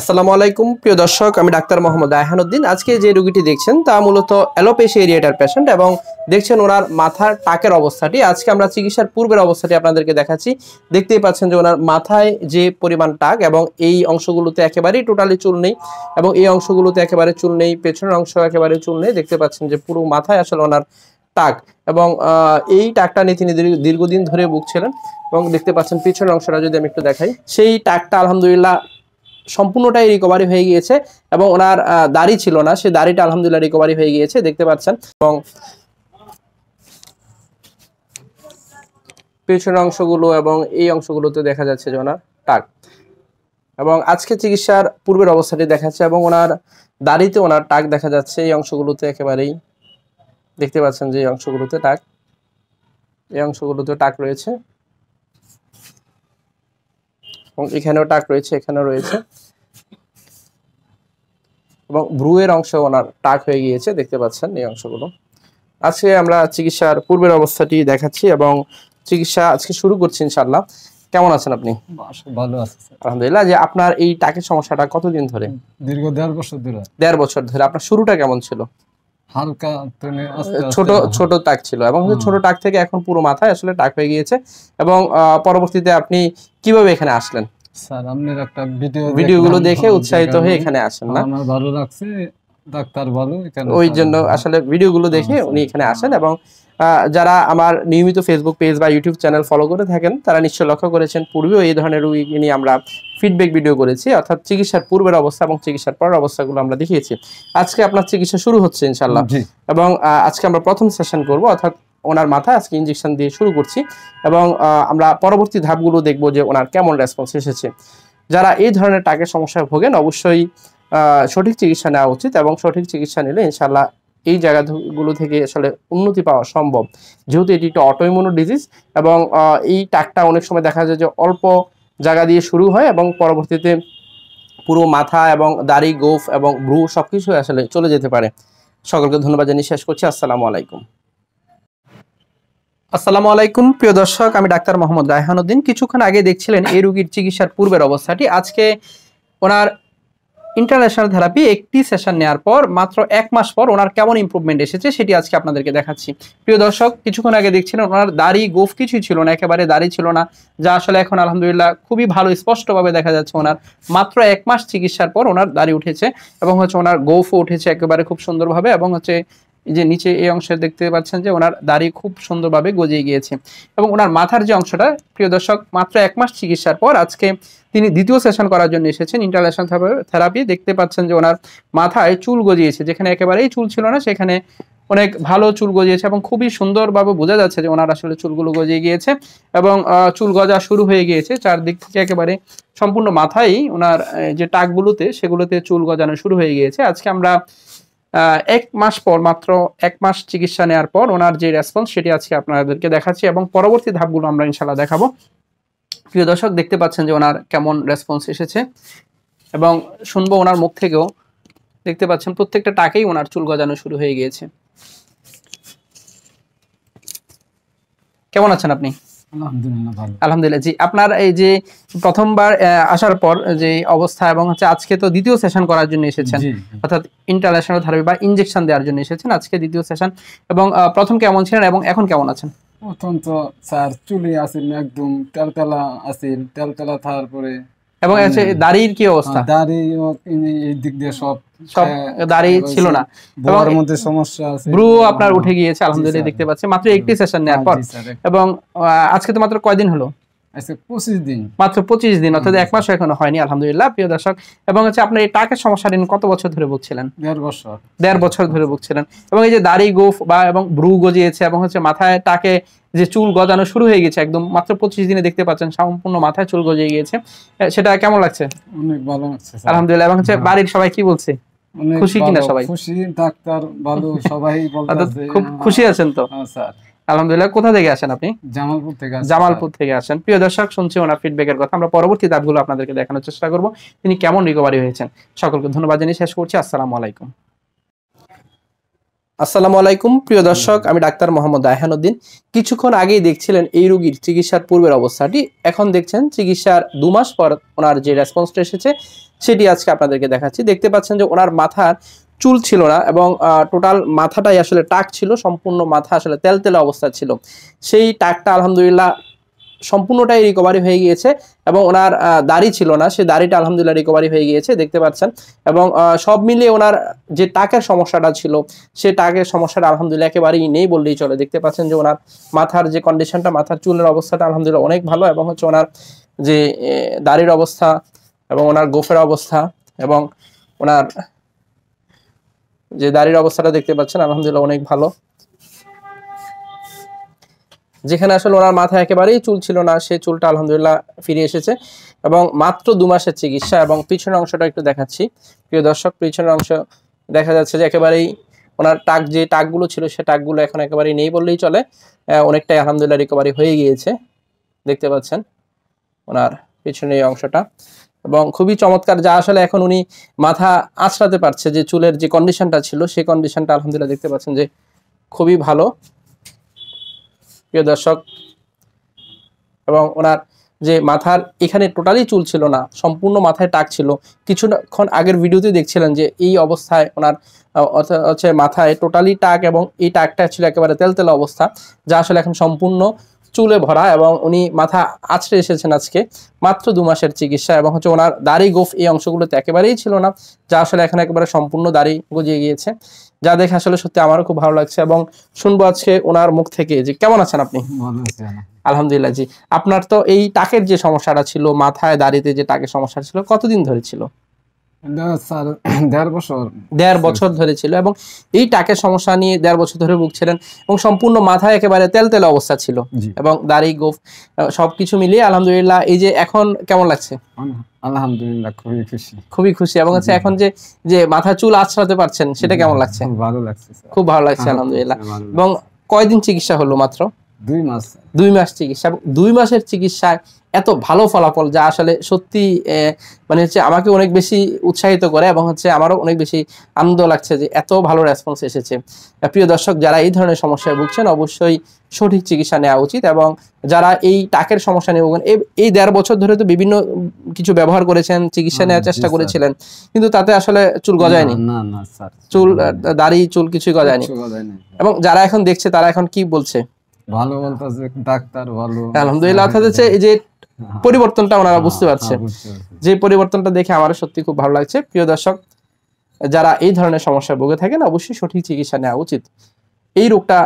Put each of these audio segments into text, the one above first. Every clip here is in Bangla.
আসসালামু আলাইকুম প্রিয় দর্শক আমি ডাক্তার মোহাম্মদ আহানুদ্দিন আজকে যে রুগীটি দেখছেন তা মূলত অ্যালোপেশি এরিয়াটার পেশেন্ট এবং দেখছেন ওনার মাথার টাকের অবস্থাটি আজকে আমরা চিকিৎসার পূর্বের অবস্থাটি আপনাদেরকে দেখাচ্ছি দেখতেই পাচ্ছেন যে ওনার মাথায় যে পরিমাণ টাক এবং এই অংশগুলোতে একেবারেই টোটালি চুল নেই এবং এই অংশগুলোতে একেবারে চুল নেই পেছনের অংশ একেবারে চুল নেই দেখতে পাচ্ছেন যে পুরো মাথায় আসলে ওনার টাক এবং এই টাকটা নিয়ে তিনি দীর্ঘদিন ধরে বুকছিলেন এবং দেখতে পাচ্ছেন পিছনের অংশটা যদি আমি একটু দেখাই সেই টাকটা আলহামদুলিল্লাহ সম্পূর্ণটাই রিকভারি হয়ে গিয়েছে এবং ওনার দাড়ি ছিল না সে দাড়িটা আলহামদুলিল্লাহ রিকভারি হয়ে গিয়েছে দেখতে পাচ্ছেন এবং পিছনের অংশগুলো এবং এই অংশগুলোতে দেখা যাচ্ছে যে ওনার টাক এবং আজকে চিকিৎসার পূর্বের অবস্থাটি দেখাচ্ছে এবং ওনার দাড়িতে ওনার টাক দেখা যাচ্ছে এই অংশগুলোতে একেবারেই দেখতে পাচ্ছেন যে এই অংশগুলোতে টাক এই অংশগুলোতে টাক রয়েছে এবং এখানেও টাক রয়েছে এখানেও রয়েছে এবং ব্রুয়ের অংশ ওনার টাক হয়ে গিয়েছে দেখতে পাচ্ছেন এই অংশগুলো আজকে আমরা চিকিৎসার পূর্বের অবস্থাটি দেখাচ্ছি এবং চিকিৎসা আজকে শুরু করছি ইনশাল্লাহ কেমন আছেন আপনি ভালো আছি আলহামদুলিল্লাহ যে আপনার এই টাকের সমস্যাটা কতদিন ধরে দীর্ঘ দেড় বছর ধরে দেড় বছর ধরে আপনার শুরুটা কেমন ছিল হালকা ছোট ছোট টাক ছিল এবং ছোট টাক থেকে এখন পুরো মাথায় আসলে টাক হয়ে গিয়েছে এবং পরবর্তীতে আপনি কিভাবে এখানে আসলেন স্যার আপনার একটা ভিডিও ভিডিওগুলো দেখে উৎসাহিত হয়ে হ্যাঁ, এখানে আসেন না আমার ভালো লাগছে ডাক্তার ভালো ওই জন্য আসলে ভিডিওগুলো দেখে হ্যাঁ, উনি এখানে আসেন এবং যারা আমার নিয়মিত ফেসবুক পেজ বা ইউটিউব চ্যানেল ফলো করে থাকেন তারা নিশ্চয় লক্ষ্য করেছেন পূর্বেও এই ধরনের রোগী নিয়ে আমরা ফিডব্যাক ভিডিও করেছি অর্থাৎ চিকিৎসার পূর্বের অবস্থা এবং চিকিৎসার পরের অবস্থাগুলো আমরা দেখিয়েছি আজকে আপনার চিকিৎসা শুরু হচ্ছে ইনশাল্লাহ এবং আজকে আমরা প্রথম সেশন করব অর্থাৎ ওনার মাথায় আজকে ইঞ্জেকশন দিয়ে শুরু করছি এবং আমরা পরবর্তী ধাপগুলো দেখব যে ওনার কেমন রেসপন্স এসেছে যারা এই ধরনের টাকের সমস্যায় ভোগেন অবশ্যই সঠিক চিকিৎসা নেওয়া উচিত এবং সঠিক চিকিৎসা নিলে ইনশাল্লাহ এই জায়গাগুলো থেকে আসলে উন্নতি পাওয়া সম্ভব যেহেতু এটি একটা অটোইমিউনো ডিজিজ এবং এই টাকটা অনেক সময় দেখা যায় যে অল্প জায়গা দিয়ে শুরু হয় এবং পরবর্তীতে পুরো মাথা এবং দাড়ি গোফ এবং ব্রু সব কিছু আসলে চলে যেতে পারে সকলকে ধন্যবাদ জানিয়ে শেষ করছি আসসালামু আলাইকুম আসসালামু আলাইকুম প্রিয় দর্শক আমি ডাক্তার মোহাম্মদ রায়হানুদ্দিন কিছুক্ষণ আগে দেখছিলেন এই রুগীর চিকিৎসার পূর্বের অবস্থাটি আজকে ওনার ইন্টারন্যাশনাল থেরাপি একটি সেশন নেওয়ার পর মাত্র এক মাস পর ওনার কেমন ইম্প্রুভমেন্ট এসেছে সেটি আজকে আপনাদেরকে দেখাচ্ছি প্রিয় দর্শক কিছুক্ষণ আগে দেখছিলেন ওনার দাড়ি গোফ কিছুই ছিল না একেবারে দাড়ি ছিল না যা আসলে এখন আলহামদুলিল্লাহ খুবই ভালো স্পষ্টভাবে দেখা যাচ্ছে ওনার মাত্র এক মাস চিকিৎসার পর ওনার দাড়ি উঠেছে এবং হচ্ছে ওনার গোফও উঠেছে একেবারে খুব সুন্দরভাবে এবং হচ্ছে যে নিচে এই অংশে দেখতে পাচ্ছেন যে ওনার দাড়ি খুব সুন্দরভাবে গজিয়ে গিয়েছে এবং ওনার মাথার যে অংশটা প্রিয় দর্শক মাত্র এক মাস চিকিৎসার পর আজকে তিনি দ্বিতীয় সেশন করার জন্য এসেছেন ইন্টারন্যাশনাল থেরাপি দেখতে পাচ্ছেন যে ওনার মাথায় চুল গজিয়েছে যেখানে একেবারেই চুল ছিল না সেখানে অনেক ভালো চুল গজিয়েছে এবং খুবই সুন্দরভাবে বোঝা যাচ্ছে যে ওনার আসলে চুলগুলো গজিয়ে গিয়েছে এবং চুল গজা শুরু হয়ে গিয়েছে চারদিক থেকে একেবারে সম্পূর্ণ মাথায় ওনার যে টাকগুলোতে সেগুলোতে চুল গজানো শুরু হয়ে গিয়েছে আজকে আমরা এক মাস পর মাত্র এক মাস চিকিৎসা নেওয়ার পর ওনার যে রেসপন্স সেটি আজকে আপনাদেরকে দেখাচ্ছি এবং পরবর্তী ধাপগুলো আমরা ইনশাল্লাহ দেখাবো প্রিয় দর্শক দেখতে পাচ্ছেন যে ওনার কেমন রেসপন্স এসেছে এবং শুনবো ওনার মুখ থেকেও দেখতে পাচ্ছেন প্রত্যেকটা টাকেই ওনার চুল গজানো শুরু হয়ে গিয়েছে কেমন আছেন আপনি আলহামদুলিল্লাহ জি আপনার এই যে প্রথমবার আসার পর যে অবস্থা এবং হচ্ছে আজকে তো দ্বিতীয় সেশন করার জন্য এসেছেন অর্থাৎ ইন্টারন্যাশনাল থেরাপি বা ইনজেকশন দেওয়ার জন্য এসেছেন আজকে দ্বিতীয় সেশন এবং প্রথম কেমন ছিলেন এবং এখন কেমন আছেন প্রথম তো স্যার চুলি আসেন একদম তেলতেলা আসেন তেলতেলা থাকার পরে এবং হ্যাঁ, হ্যাঁ। দাড়ির কি হ্যাঁ, অবস্থা দাড়ি এই দিক দিয়ে সব সব দাড়ি ছিল না মধ্যে সমস্যা আছে ব্রু আপনার উঠে গিয়েছে আলহামদুলিল্লাহ দেখতে পাচ্ছি মাত্র একটি সেশন নেওয়ার পর এবং আজকে তো মাত্র কয়দিন হলো দিন মাত্র পঁচিশ দিন অর্থাৎ এক মাসও এখনো হয়নি আলহামদুলিল্লাহ এবং হচ্ছে টাকের সমস্যা কত বছর ধরে ভুগছিলেন দেড় বছর দেড় বছর ধরে ভুগছিলেন এবং এই যে দাড়ি গোফ বা এবং ব্রু গজিয়েছে এবং হচ্ছে মাথায় টাকে যে চুল গজানো শুরু হয়ে গেছে একদম মাত্র পঁচিশ দিনে দেখতে পাচ্ছেন সম্পূর্ণ মাথায় চুল গজিয়ে গিয়েছে সেটা কেমন লাগছে অনেক ভালো লাগছে আলহামদুলিল্লাহ এবং হচ্ছে হ্যাঁ। বাড়ির সবাই কি বলছে খুশি কিনা সবাই খুশি ডাক্তার ভালো সবাই বলতেছে আচ্ছা, খুব খুশি আছেন তো হ্যাঁ, আলহামদুলিল্লাহ কোথা থেকে আসেন আপনি জামালপুর থেকে জামালপুর থেকে আসেন প্রিয় দর্শক শুনছি ওনার ফিডব্যাকের কথা আমরা পরবর্তী দাবগুলো আপনাদেরকে দেখানোর চেষ্টা করব তিনি কেমন রিকভারি হয়েছেন সকলকে ধন্যবাদ জানিয়ে শেষ করছি আসসালামু আলাইকুম আসসালামু আলাইকুম প্রিয় দর্শক আমি ডাক্তার মোহাম্মদ আহানুদ্দিন কিছুক্ষণ আগেই দেখছিলেন এই রুগীর চিকিৎসার পূর্বের অবস্থাটি এখন দেখছেন চিকিৎসার দু মাস পর ওনার যে রেসপন্সটা এসেছে সেটি আজকে আপনাদেরকে দেখাচ্ছি দেখতে পাচ্ছেন যে ওনার মাথার চুল ছিল না এবং টোটাল মাথাটাই আসলে টাক ছিল সম্পূর্ণ মাথা আসলে তেলে অবস্থা ছিল সেই টাকটা আলহামদুলিল্লাহ সম্পূর্ণটাই রিকভারি হয়ে গিয়েছে এবং ওনার দাড়ি ছিল না সে দাড়িটা আলহামদুলিল্লাহ রিকভারি হয়ে গিয়েছে দেখতে পাচ্ছেন এবং সব মিলিয়ে ওনার যে টাকের সমস্যাটা ছিল সে টাকের সমস্যাটা আলহামদুলিল্লাহ একেবারেই নেই বললেই চলে দেখতে পাচ্ছেন যে ওনার মাথার যে কন্ডিশনটা মাথার চুলের অবস্থাটা আলহামদুলিল্লাহ অনেক ভালো এবং হচ্ছে ওনার যে দাড়ির অবস্থা এবং ওনার গোফের অবস্থা এবং ওনার যে দাড়ির অবস্থাটা দেখতে পাচ্ছেন আলহামদুলিল্লাহ অনেক ভালো যেখানে আসলে ওনার মাথায় একেবারেই চুল ছিল না সে চুলটা আলহামদুলিল্লাহ ফিরে এসেছে এবং মাত্র দু মাসের চিকিৎসা এবং পিছনের অংশটা একটু দেখাচ্ছি প্রিয় দর্শক পিছনের অংশ দেখা যাচ্ছে যে একেবারেই ওনার টাক যে টাকগুলো ছিল সে টাকগুলো এখন একেবারেই নেই বললেই চলে অনেকটাই আলহামদুলিল্লাহ রিকভারি হয়ে গিয়েছে দেখতে পাচ্ছেন ওনার পিছনের এই অংশটা এবং খুবই চমৎকার যা আসলে এখন উনি মাথা আঁচড়াতে পারছে যে চুলের যে কন্ডিশনটা ছিল সেই কন্ডিশনটা আলহামদুলিল্লাহ দেখতে পাচ্ছেন যে খুবই ভালো প্রিয় দর্শক এবং ওনার যে মাথার এখানে টোটালি চুল ছিল না সম্পূর্ণ মাথায় টাক ছিল কিছুক্ষণ আগের ভিডিওতে দেখছিলেন যে এই অবস্থায় ওনার হচ্ছে মাথায় টোটালি টাক এবং এই টাকটা ছিল একেবারে তেলতেলা অবস্থা যা আসলে এখন সম্পূর্ণ চুলে ভরা এবং উনি মাথা আছড়ে এসেছেন আজকে মাত্র দু মাসের চিকিৎসা এবং হচ্ছে ওনার দাড়ি গোফ এই অংশগুলোতে একেবারেই ছিল না যা আসলে এখন একেবারে সম্পূর্ণ দাড়ি গজিয়ে গিয়েছে যা দেখে আসলে সত্যি আমারও খুব ভালো লাগছে এবং শুনবো আজকে ওনার মুখ থেকে যে কেমন আছেন আপনি আলহামদুলিল্লাহ জি আপনার তো এই টাকের যে সমস্যাটা ছিল মাথায় দাড়িতে যে টাকের সমস্যা ছিল কতদিন ধরে ছিল দেড় বছর ধরে ছিল এবং এই টাকের সমস্যা নিয়ে দেড় বছর ধরে ভুগছিলেন এবং সম্পূর্ণ মাথায় একেবারে তেল তেল অবস্থা ছিল এবং দাড়ি গোফ সবকিছু মিলিয়ে আলহামদুলিল্লাহ এই যে এখন কেমন লাগছে আলহামদুলিল্লাহ খুবই খুশি খুবই খুশি এবং হচ্ছে এখন যে যে মাথা চুল আছড়াতে পারছেন সেটা কেমন লাগছে ভালো লাগছে খুব ভালো লাগছে হ্যাঁ, আলহামদুলিল্লাহ এবং কয়দিন চিকিৎসা হলো মাত্র দুই মাস দুই মাস চিকিৎসা দুই মাসের চিকিৎসায় এত ভালো ফলাফল যা আসলে সত্যি মানে হচ্ছে আমাকে অনেক বেশি উৎসাহিত করে এবং হচ্ছে আমারও অনেক বেশি আনন্দ লাগছে যে এত ভালো রেসপন্স এসেছে প্রিয় দর্শক যারা এই ধরনের সমস্যায় ভুগছেন অবশ্যই সঠিক চিকিৎসা নেওয়া উচিত এবং যারা এই টাকের সমস্যা নিয়ে এই দেড় বছর ধরে তো বিভিন্ন কিছু ব্যবহার করেছেন চিকিৎসা নেওয়ার চেষ্টা করেছিলেন কিন্তু তাতে আসলে চুল গজায়নি চুল দাড়ি চুল কিছুই গজায়নি এবং যারা এখন দেখছে তারা এখন কি বলছে ভালো বলতেছে ডাক্তার ভালো আলহামদুলিল্লাহ অর্থাৎ হচ্ছে এই যে পরিবর্তনটা ওনারা বুঝতে হ্যাঁ, পারছে হ্যাঁ, যে পরিবর্তনটা দেখে আমার সত্যি খুব ভালো লাগছে প্রিয় দর্শক যারা এই ধরনের সমস্যায় ভুগে থাকেন অবশ্যই সঠিক চিকিৎসা নেওয়া উচিত এই রোগটা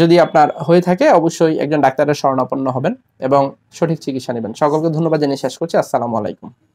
যদি আপনার হয়ে থাকে অবশ্যই একজন ডাক্তারের শরণাপন্ন হবেন এবং সঠিক চিকিৎসা নেবেন সকলকে ধন্যবাদ জানিয়ে শেষ করছি আসসালামু আলাইকুম